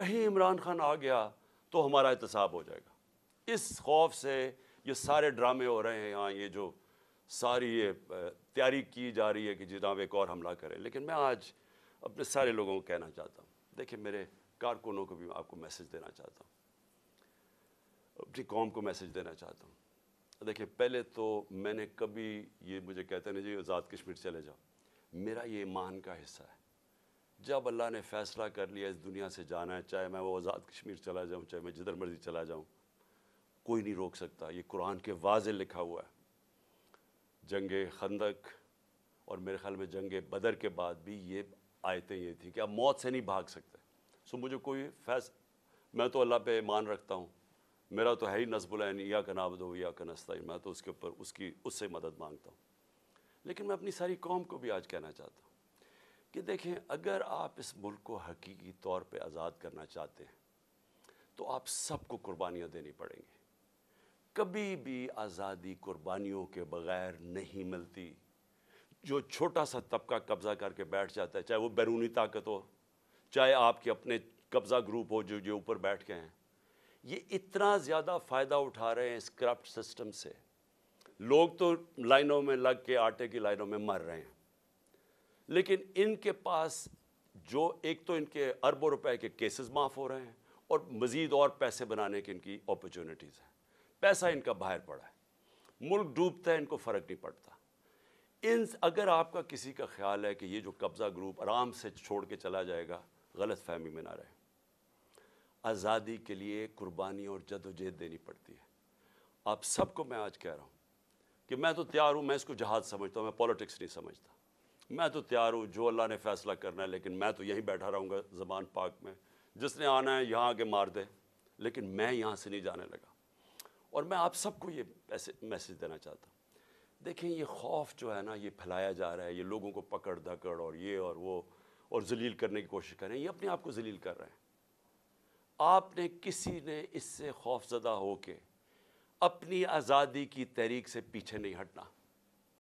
कहीं इमरान खान आ गया तो हमारा एहतसाब हो जाएगा इस खौफ से ये सारे ड्रामे हो रहे हैं यहाँ ये जो सारी ये तैयारी की जा रही है कि जनाब हाँ, एक और हमला करें लेकिन मैं आज अपने सारे लोगों को कहना चाहता हूँ देखिए मेरे कारकुनों को भी आपको मैसेज देना चाहता हूँ अपनी कौम को मैसेज देना चाहता हूँ देखिए पहले तो मैंने कभी ये मुझे कहते नहीं जी आज़ाद कश्मीर चले जाओ मेरा ये ईमान का हिस्सा है जब अल्लाह ने फ़ैसला कर लिया इस दुनिया से जाना है चाहे मैं वो आज़ाद कश्मीर चला जाऊँ चाहे मैं जिधर मर्ज़ी चला जाऊँ कोई नहीं रोक सकता ये कुरान के वाज लिखा हुआ है जंग खंदक और मेरे ख्याल में जंग बदर के बाद भी ये आयतें ये थी कि आप मौत से नहीं भाग सकते सो मुझे कोई फैस मैं तो अल्लाह पे ईमान रखता हूँ मेरा तो है ही नसबुलैन या का नाबद या का नस्ता मैं तो उसके ऊपर उसकी उससे मदद मांगता हूँ लेकिन मैं अपनी सारी कौम को भी आज कहना चाहता हूँ कि देखें अगर आप इस मुल्क को हकीकी तौर पे आज़ाद करना चाहते हैं तो आप सबको कुर्बानियाँ देनी पड़ेंगी कभी भी आज़ादी कुर्बानियों के बगैर नहीं मिलती जो छोटा सा तबका कब्ज़ा करके बैठ जाता है चाहे वो बैरूनी ताकत हो चाहे आपके अपने कब्ज़ा ग्रुप हो जो जो ऊपर बैठ गए हैं ये इतना ज़्यादा फ़ायदा उठा रहे हैं इस करप्ट सिस्टम से लोग तो लाइनों में लग के आटे की लाइनों में मर रहे हैं लेकिन इनके पास जो एक तो इनके अरबों रुपए के केसेस माफ़ हो रहे हैं और मज़ीद और पैसे बनाने की इनकी अपॉर्चुनिटीज़ हैं पैसा इनका बाहर पड़ा है मुल्क डूबता है इनको फ़र्क नहीं पड़ता इन अगर आपका किसी का ख्याल है कि ये जो कब्ज़ा ग्रुप आराम से छोड़ के चला जाएगा गलत फहमी में ना रहे आज़ादी के लिए कुर्बानी और जदोजहद देनी पड़ती है आप सबको मैं आज कह रहा हूँ कि मैं तो तैयार हूँ मैं इसको जहाज समझता हूँ मैं पॉलिटिक्स नहीं समझता मैं तो तैयार हूँ जो अल्लाह ने फैसला करना है लेकिन मैं तो यहीं बैठा रहूँगा ज़बान पाक में जिसने आना है यहाँ आगे मार दे लेकिन मैं यहाँ से नहीं जाने लगा और मैं आप सबको ये ऐसे मैसेज देना चाहता हूँ देखें ये खौफ जो है ना ये फैलाया जा रहा है ये लोगों को पकड़ धकड़ और ये और वो और जलील करने की कोशिश कर रहे हैं ये अपने आप को जलील कर रहे हैं आपने किसी ने इससे खौफजदा हो के अपनी आज़ादी की तहरीक से पीछे नहीं हटना